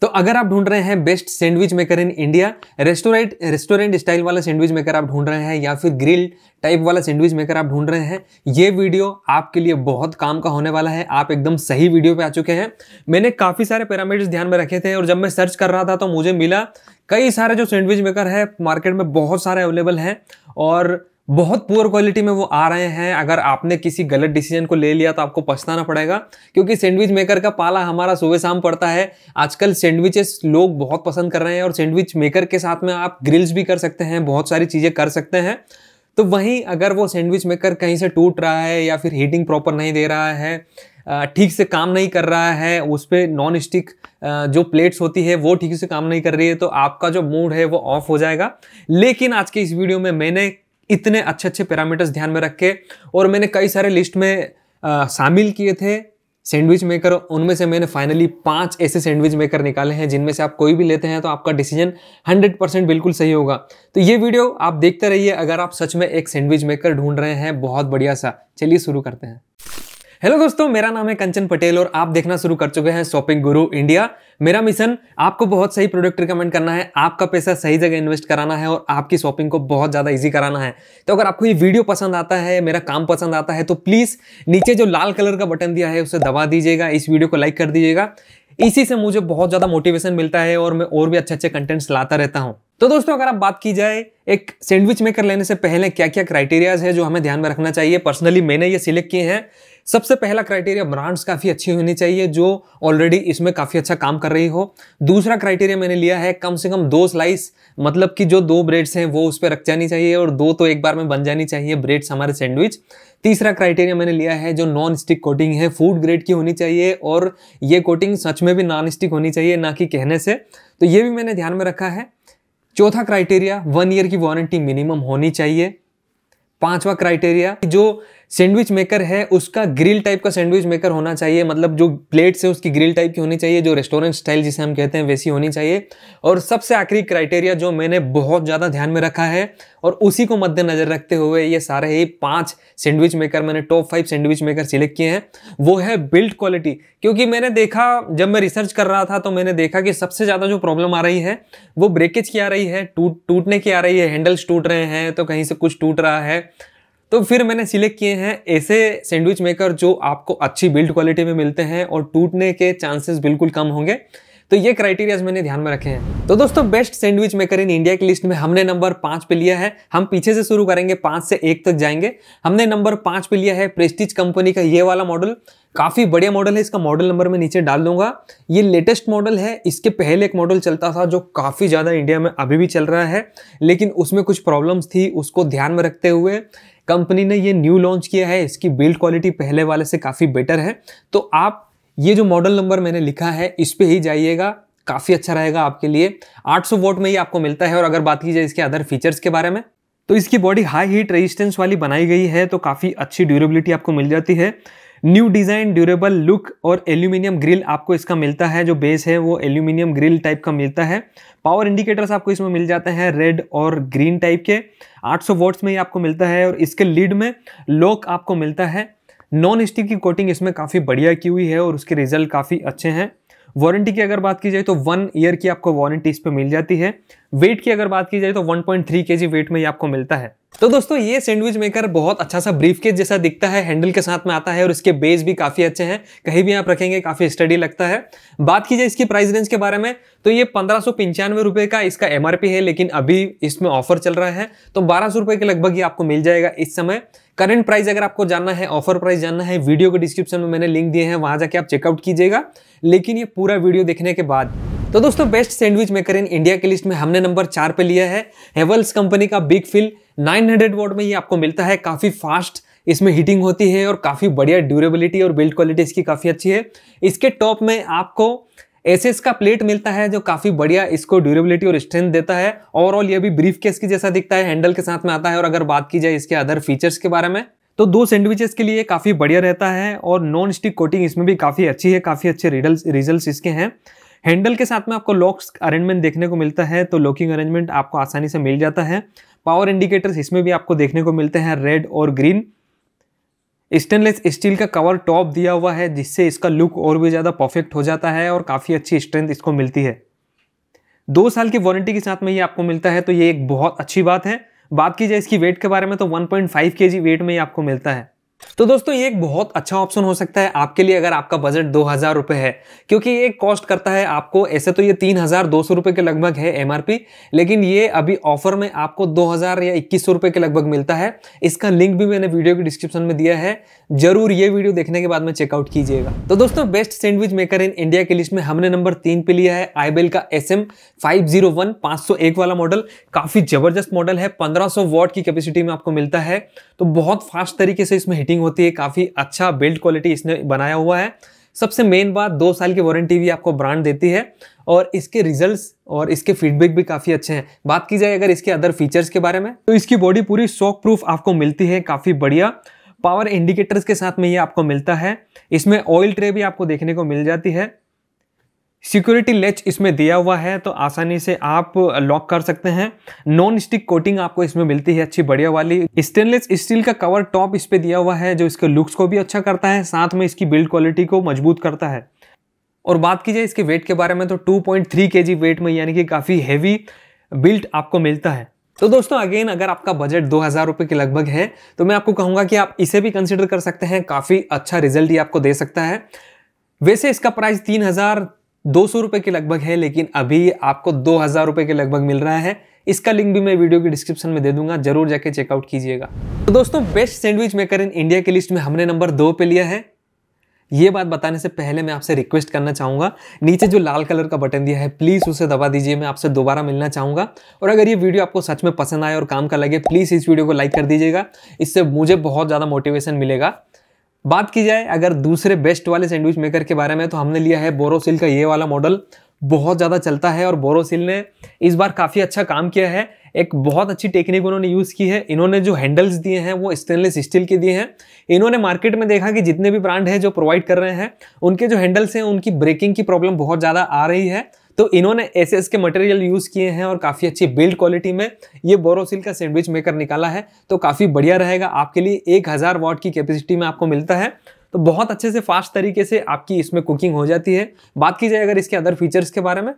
तो अगर आप ढूंढ रहे हैं best sandwich maker in India restaurant restaurant style वाला सैंडविच मेकर आप ढूंढ रहे हैं या फिर ग्रिल टाइप वाला सैंडविच मेकर आप ढूंढ रहे हैं ये वीडियो आपके लिए बहुत काम का होने वाला है आप एकदम सही वीडियो पे आ चुके हैं मैंने काफ़ी सारे पैरामीटर्स ध्यान में रखे थे और जब मैं सर्च कर रहा था तो मुझे मिला कई सारे जो सैंडविच मेकर है मार्केट में बहुत सारे अवेलेबल हैं और बहुत पुअर क्वालिटी में वो आ रहे हैं अगर आपने किसी गलत डिसीजन को ले लिया तो आपको पछताना पड़ेगा क्योंकि सैंडविच मेकर का पाला हमारा सुबह शाम पड़ता है आजकल सैंडविचेस लोग बहुत पसंद कर रहे हैं और सैंडविच मेकर के साथ में आप ग्रिल्स भी कर सकते हैं बहुत सारी चीज़ें कर सकते हैं तो वहीं अगर वो सैंडविच मेकर कहीं से टूट रहा है या फिर हीटिंग प्रॉपर नहीं दे रहा है ठीक से काम नहीं कर रहा है उस पर नॉन स्टिक जो प्लेट्स होती है वो ठीक से काम नहीं कर रही है तो आपका जो मूड है वो ऑफ हो जाएगा लेकिन आज के इस वीडियो में मैंने इतने अच्छे अच्छे पैरामीटर्स ध्यान में रखे और मैंने कई सारे लिस्ट में शामिल किए थे सैंडविच मेकर उनमें से मैंने फाइनली पांच ऐसे सैंडविच मेकर निकाले हैं जिनमें से आप कोई भी लेते हैं तो आपका डिसीजन 100 परसेंट बिल्कुल सही होगा तो ये वीडियो आप देखते रहिए अगर आप सच में एक सैंडविच मेकर ढूंढ रहे हैं बहुत बढ़िया सा चलिए शुरू करते हैं हेलो दोस्तों मेरा नाम है कंचन पटेल और आप देखना शुरू कर चुके हैं शॉपिंग गुरु इंडिया मेरा मिशन आपको बहुत सही प्रोडक्ट रिकमेंड करना है आपका पैसा सही जगह इन्वेस्ट कराना है और आपकी शॉपिंग को बहुत ज़्यादा इजी कराना है तो अगर आपको ये वीडियो पसंद आता है मेरा काम पसंद आता है तो प्लीज़ नीचे जो लाल कलर का बटन दिया है उसे दबा दीजिएगा इस वीडियो को लाइक कर दीजिएगा इसी से मुझे बहुत ज़्यादा मोटिवेशन मिलता है और मैं और भी अच्छे अच्छे कंटेंट्स लाता रहता हूँ तो दोस्तों अगर आप बात की जाए एक सैंडविच मेकर लेने से पहले क्या क्या क्राइटेरियाज है जो हमें ध्यान में रखना चाहिए पर्सनली मैंने ये सिलेक्ट किए हैं सबसे पहला क्राइटेरिया ब्रांड्स काफ़ी अच्छी होनी चाहिए जो ऑलरेडी इसमें काफ़ी अच्छा काम कर रही हो दूसरा क्राइटेरिया मैंने लिया है कम से कम दो स्लाइस मतलब कि जो दो ब्रेड्स हैं वो उस पर रख जानी चाहिए और दो तो एक बार में बन जानी चाहिए ब्रेड्स हमारे सैंडविच तीसरा क्राइटेरिया मैंने लिया है जो नॉन स्टिक कोटिंग है फूड ग्रेड की होनी चाहिए और ये कोटिंग सच में भी नॉन स्टिक होनी चाहिए ना कि कहने से तो ये भी मैंने ध्यान में रखा है चौथा क्राइटेरिया वन ईयर की वारंटी मिनिमम होनी चाहिए पांचवा क्राइटेरिया जो सैंडविच मेकर है उसका ग्रिल टाइप का सैंडविच मेकर होना चाहिए मतलब जो प्लेट्स है उसकी ग्रिल टाइप की होनी चाहिए जो रेस्टोरेंट स्टाइल जिसे हम कहते हैं वैसी होनी चाहिए और सबसे आखिरी क्राइटेरिया जो मैंने बहुत ज़्यादा ध्यान में रखा है और उसी को मद्देनजर रखते हुए ये सारे ही पाँच सैंडविच मेकर मैंने top five sandwich maker select किए हैं वो है बिल्ड क्वालिटी क्योंकि मैंने देखा जब मैं रिसर्च कर रहा था तो मैंने देखा कि सबसे ज़्यादा जो प्रॉब्लम आ रही है वो ब्रेकेज की आ रही है टूट टूटने की आ रही है हैंडल्स टूट रहे हैं तो कहीं से कुछ टूट रहा है तो फिर मैंने सिलेक्ट किए हैं ऐसे सैंडविच मेकर जो आपको अच्छी बिल्ड क्वालिटी में मिलते हैं और टूटने के चांसेस बिल्कुल कम होंगे तो ये क्राइटेरियाज मैंने ध्यान में रखे हैं तो दोस्तों best sandwich maker in India की लिस्ट में हमने नंबर पाँच पे लिया है हम पीछे से शुरू करेंगे पाँच से एक तक जाएंगे हमने नंबर पाँच पे लिया है प्रेस्टीज कंपनी का ये वाला मॉडल काफ़ी बढ़िया मॉडल है इसका मॉडल नंबर मैं नीचे डाल दूंगा ये लेटेस्ट मॉडल है इसके पहले एक मॉडल चलता था जो काफ़ी ज़्यादा इंडिया में अभी भी चल रहा है लेकिन उसमें कुछ प्रॉब्लम्स थी उसको ध्यान में रखते हुए कंपनी ने ये न्यू लॉन्च किया है इसकी बिल्ड क्वालिटी पहले वाले से काफ़ी बेटर है तो आप ये जो मॉडल नंबर मैंने लिखा है इस पर ही जाइएगा काफ़ी अच्छा रहेगा आपके लिए 800 वोट में ही आपको मिलता है और अगर बात की जाए इसके अदर फीचर्स के बारे में तो इसकी बॉडी हाई हीट रेजिस्टेंस वाली बनाई गई है तो काफ़ी अच्छी ड्यूरेबिलिटी आपको मिल जाती है न्यू डिज़ाइन ड्यूरेबल लुक और एल्यूमिनियम ग्रिल आपको इसका मिलता है जो बेस है वो एल्यूमिनियम ग्रिल टाइप का मिलता है पावर इंडिकेटर्स आपको इसमें मिल जाते हैं रेड और ग्रीन टाइप के 800 सौ वोट्स में ही आपको मिलता है और इसके लीड में लॉक आपको मिलता है नॉन स्टिक की कोटिंग इसमें काफ़ी बढ़िया की हुई है और उसके रिजल्ट काफ़ी अच्छे हैं वारंटी की अगर बात की जाए तो वन ईयर की आपको वारंटी इस पर मिल जाती है वेट की अगर बात की जाए तो 1.3 पॉइंट वेट में ये आपको मिलता है तो दोस्तों ये सैंडविच मेकर बहुत अच्छा सा ब्रीफ केस जैसा दिखता है हैंडल के साथ में आता है और इसके बेस भी काफ़ी अच्छे हैं कहीं भी आप रखेंगे काफ़ी स्टडी लगता है बात की जाए इसकी प्राइस रेंज के बारे में तो ये पंद्रह सौ रुपये का इसका एमआरपी है लेकिन अभी इसमें ऑफर चल रहा है तो बारह सौ के लगभग ये आपको मिल जाएगा इस समय करंट प्राइस अगर आपको जानना है ऑफर प्राइस जानना है वीडियो के डिस्क्रिप्शन में मैंने लिंक दिए हैं वहां जाके आप चेकआउट कीजिएगा लेकिन ये पूरा वीडियो देखने के बाद तो दोस्तों best sandwich maker in India के लिस्ट में हमने नंबर चार पे लिया है हेवल्स कंपनी का बिग फिल 900 हंड्रेड वोट में ये आपको मिलता है काफ़ी फास्ट इसमें हीटिंग होती है और काफ़ी बढ़िया ड्यूरेबिलिटी और बिल्ड क्वालिटी इसकी काफ़ी अच्छी है इसके टॉप में आपको एसेस का प्लेट मिलता है जो काफी बढ़िया इसको ड्यूरेबिलिटी और स्ट्रेंथ देता है ओवरऑल ये भी ब्रीफ केस की जैसा दिखता है हैंडल के साथ में आता है और अगर बात की जाए इसके अदर फीचर्स के बारे में तो दो सैंडविचेस के लिए काफ़ी बढ़िया रहता है और नॉन स्टिक कोटिंग इसमें भी काफ़ी अच्छी है काफ़ी अच्छे रिजल्ट इसके हैं हैंडल के साथ में आपको लॉक्स अरेंजमेंट देखने को मिलता है तो लॉकिंग अरेंजमेंट आपको आसानी से मिल जाता है पावर इंडिकेटर्स इसमें भी आपको देखने को मिलते हैं रेड और ग्रीन स्टेनलेस स्टील का कवर टॉप दिया हुआ है जिससे इसका लुक और भी ज़्यादा परफेक्ट हो जाता है और काफ़ी अच्छी स्ट्रेंथ इसको मिलती है दो साल की वारंटी के साथ में ये आपको मिलता है तो ये एक बहुत अच्छी बात है बात की जाए इसकी वेट के बारे में तो 1.5 पॉइंट वेट में ये आपको मिलता है तो दोस्तों ये एक बहुत अच्छा ऑप्शन हो सकता है आपके लिए अगर आपका बजट दो हजार रुपये है क्योंकि ये कॉस्ट करता है आपको ऐसे तो ये तीन हजार दो सौ रुपये के लगभग है एमआरपी लेकिन ये अभी ऑफर में आपको दो हजार या इक्कीस सौ रुपये के लगभग मिलता है इसका लिंक भी मैंने वीडियो के डिस्क्रिप्शन में दिया है जरूर ये वीडियो देखने के बाद में चेकआउट कीजिएगा तो दोस्तों best sandwich maker in India की लिस्ट में हमने नंबर तीन पे लिया है आईबेल का एस एम वाला मॉडल काफी जबरदस्त मॉडल है पंद्रह सौ की कैपेसिटी में आपको मिलता है तो बहुत फास्ट तरीके से इसमें हीटिंग होती है काफ़ी अच्छा बिल्ड क्वालिटी इसने बनाया हुआ है सबसे मेन बात दो साल की वारंटी भी आपको ब्रांड देती है और इसके रिजल्ट्स और इसके फीडबैक भी काफ़ी अच्छे हैं बात की जाए अगर इसके अदर फीचर्स के बारे में तो इसकी बॉडी पूरी शॉक प्रूफ आपको मिलती है काफ़ी बढ़िया पावर इंडिकेटर्स के साथ में ये आपको मिलता है इसमें ऑयल ट्रे भी आपको देखने को मिल जाती है सिक्योरिटी लेच इसमें दिया हुआ है तो आसानी से आप लॉक कर सकते हैं नॉन स्टिक कोटिंग आपको इसमें मिलती है अच्छी बढ़िया वाली स्टेनलेस स्टील का कवर टॉप इस पर दिया हुआ है जो इसके लुक्स को भी अच्छा करता है साथ में इसकी बिल्ड क्वालिटी को मजबूत करता है और बात की जाए इसके वेट के बारे में तो 2.3 पॉइंट वेट में यानी कि काफ़ी हैवी बिल्ट आपको मिलता है तो दोस्तों अगेन अगर आपका बजट दो हज़ार रुपये के लगभग है तो मैं आपको कहूँगा कि आप इसे भी कंसिडर कर सकते हैं काफ़ी अच्छा रिजल्ट ये आपको दे सकता है वैसे इसका प्राइस तीन हज़ार दो सौ रुपए के लगभग है लेकिन अभी आपको दो हज़ार रुपए के लगभग मिल रहा है इसका लिंक भी मैं वीडियो के डिस्क्रिप्शन में दे दूंगा जरूर जाके चेकआउट कीजिएगा तो दोस्तों best sandwich maker in India की लिस्ट में हमने नंबर दो पे लिया है ये बात बताने से पहले मैं आपसे रिक्वेस्ट करना चाहूंगा नीचे जो लाल कलर का बटन दिया है प्लीज़ उसे दबा दीजिए मैं आपसे दोबारा मिलना चाहूंगा और अगर ये वीडियो आपको सच में पसंद आए और काम का लगे प्लीज़ इस वीडियो को लाइक कर दीजिएगा इससे मुझे बहुत ज़्यादा मोटिवेशन मिलेगा बात की जाए अगर दूसरे बेस्ट वाले सैंडविच मेकर के बारे में तो हमने लिया है बोरोसिल का ये वाला मॉडल बहुत ज़्यादा चलता है और बोरोसिल ने इस बार काफ़ी अच्छा काम किया है एक बहुत अच्छी टेक्निक उन्होंने यूज़ की है इन्होंने जो हैंडल्स दिए हैं वो स्टेनलेस स्टील के दिए हैं इन्होंने मार्केट में देखा कि जितने भी ब्रांड हैं जो प्रोवाइड कर रहे हैं उनके जो हैंडल्स हैं उनकी ब्रेकिंग की प्रॉब्लम बहुत ज़्यादा आ रही है तो इन्होंने ऐसे के मटेरियल यूज़ किए हैं और काफ़ी अच्छी बिल्ड क्वालिटी में ये बोरोसिल का सैंडविच मेकर निकाला है तो काफ़ी बढ़िया रहेगा आपके लिए एक हज़ार वॉट की कैपेसिटी में आपको मिलता है तो बहुत अच्छे से फास्ट तरीके से आपकी इसमें कुकिंग हो जाती है बात की जाए अगर इसके अदर फीचर्स के बारे में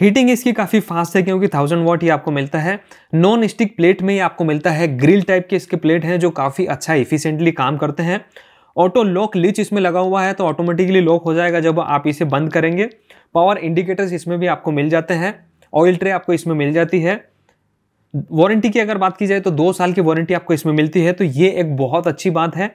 हीटिंग इसकी काफ़ी फास्ट है क्योंकि थाउजेंड वॉट ही आपको मिलता है नॉन स्टिक प्लेट में ही आपको मिलता है ग्रिल टाइप के इसके प्लेट हैं जो काफ़ी अच्छा इफिशेंटली काम करते हैं ऑटो लॉक लिच इसमें लगा हुआ है तो ऑटोमेटिकली लॉक हो जाएगा जब आप इसे बंद करेंगे पावर इंडिकेटर्स इसमें भी आपको मिल जाते हैं ऑयल ट्रे आपको इसमें मिल जाती है वारंटी की अगर बात की जाए तो दो साल की वारंटी आपको इसमें मिलती है तो ये एक बहुत अच्छी बात है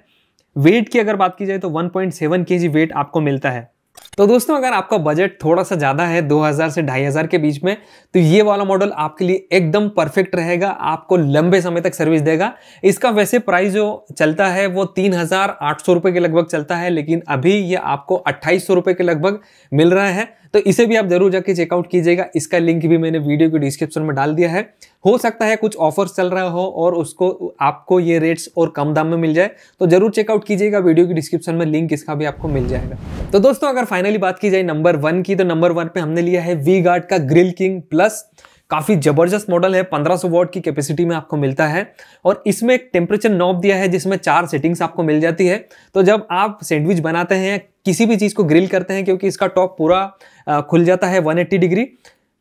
वेट की अगर बात की जाए तो 1.7 पॉइंट वेट आपको मिलता है तो दोस्तों अगर आपका बजट थोड़ा सा ज़्यादा है 2000 से 2500 के बीच में तो ये वाला मॉडल आपके लिए एकदम परफेक्ट रहेगा आपको लंबे समय तक सर्विस देगा इसका वैसे प्राइस जो चलता है वो तीन हज़ार के लगभग चलता है लेकिन अभी ये आपको अट्ठाईस सौ के लगभग मिल रहा है तो इसे भी आप जरूर जाके चेकआउट कीजिएगा इसका लिंक भी मैंने वीडियो के डिस्क्रिप्शन में डाल दिया है हो सकता है कुछ ऑफर्स चल रहा हो और उसको आपको ये रेट्स और कम दाम में मिल जाए तो जरूर चेकआउट कीजिएगा वीडियो के डिस्क्रिप्शन में लिंक इसका भी आपको मिल जाएगा तो दोस्तों अगर फाइनली बात की जाए नंबर वन की तो नंबर वन पे हमने लिया है वी गार्ड का ग्रिल किंग प्लस काफी जबरदस्त मॉडल है 1500 वॉट की कैपेसिटी में आपको मिलता है और इसमें एक टेम्परेचर नॉब दिया है जिसमें चार सेटिंग्स आपको मिल जाती है तो जब आप सैंडविच बनाते हैं किसी भी चीज़ को ग्रिल करते हैं क्योंकि इसका टॉप पूरा खुल जाता है 180 डिग्री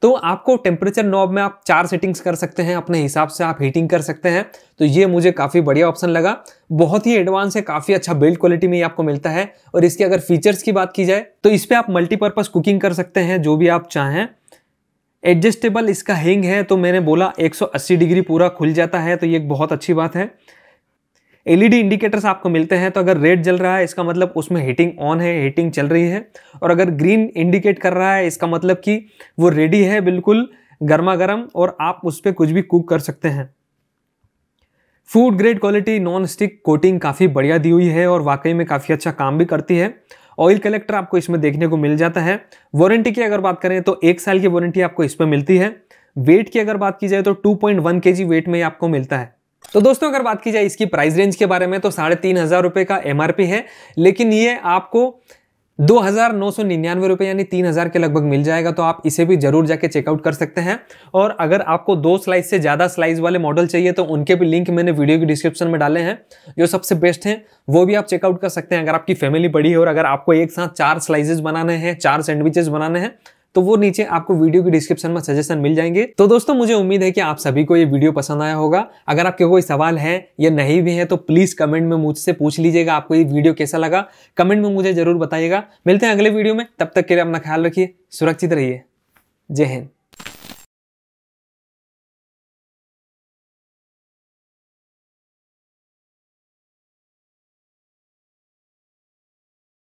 तो आपको टेम्परेचर नॉब में आप चार सेटिंग्स कर सकते हैं अपने हिसाब से आप हीटिंग कर सकते हैं तो ये मुझे काफ़ी बढ़िया ऑप्शन लगा बहुत ही एडवांस है काफ़ी अच्छा बिल्ड क्वालिटी में ये आपको मिलता है और इसके अगर फीचर्स की बात की जाए तो इस पर आप मल्टीपर्पज़ कुकिंग कर सकते हैं जो भी आप चाहें एडजस्टेबल इसका हैंग है तो मैंने बोला 180 डिग्री पूरा खुल जाता है तो ये एक बहुत अच्छी बात है एलईडी इंडिकेटर्स आपको मिलते हैं तो अगर रेड जल रहा है इसका मतलब उसमें हीटिंग ऑन है हीटिंग चल रही है और अगर ग्रीन इंडिकेट कर रहा है इसका मतलब कि वो रेडी है बिल्कुल गर्मा गर्म और आप उस पर कुछ भी कुक कर सकते हैं food grade quality non stick coating काफ़ी बढ़िया दी हुई है और वाकई में काफ़ी अच्छा काम भी करती है ऑयल कलेक्टर आपको इसमें देखने को मिल जाता है वारंटी की अगर बात करें तो एक साल की वारंटी आपको इसमें मिलती है वेट की अगर बात की जाए तो 2.1 पॉइंट केजी वेट में आपको मिलता है तो दोस्तों अगर बात की जाए इसकी प्राइस रेंज के बारे में तो साढ़े तीन हज़ार रुपये का एम है लेकिन ये आपको दो हज़ार नौ सौ निन्यानवे रुपये यानी तीन हज़ार के लगभग मिल जाएगा तो आप इसे भी जरूर जाके चेकआउट कर सकते हैं और अगर आपको दो स्लाइस से ज़्यादा स्लाइस वाले मॉडल चाहिए तो उनके भी लिंक मैंने वीडियो के डिस्क्रिप्शन में डाले हैं जो सबसे बेस्ट हैं वो भी आप चेकआउट कर सकते हैं अगर आपकी फैमिली बड़ी है और अगर आपको एक साथ चार स्लाइसेज बनाने हैं चार सैंडविचेस बनाने हैं तो वो नीचे आपको वीडियो की डिस्क्रिप्शन में सजेशन मिल जाएंगे तो दोस्तों मुझे उम्मीद है कि आप सभी को ये वीडियो पसंद आया होगा अगर आपके कोई सवाल है या नहीं भी है तो प्लीज कमेंट में मुझसे पूछ लीजिएगा आपको ये वीडियो कैसा लगा कमेंट में मुझे जरूर बताइएगा मिलते हैं अगले वीडियो में तब तक के लिए अपना ख्याल रखिए सुरक्षित रहिए जय हिंद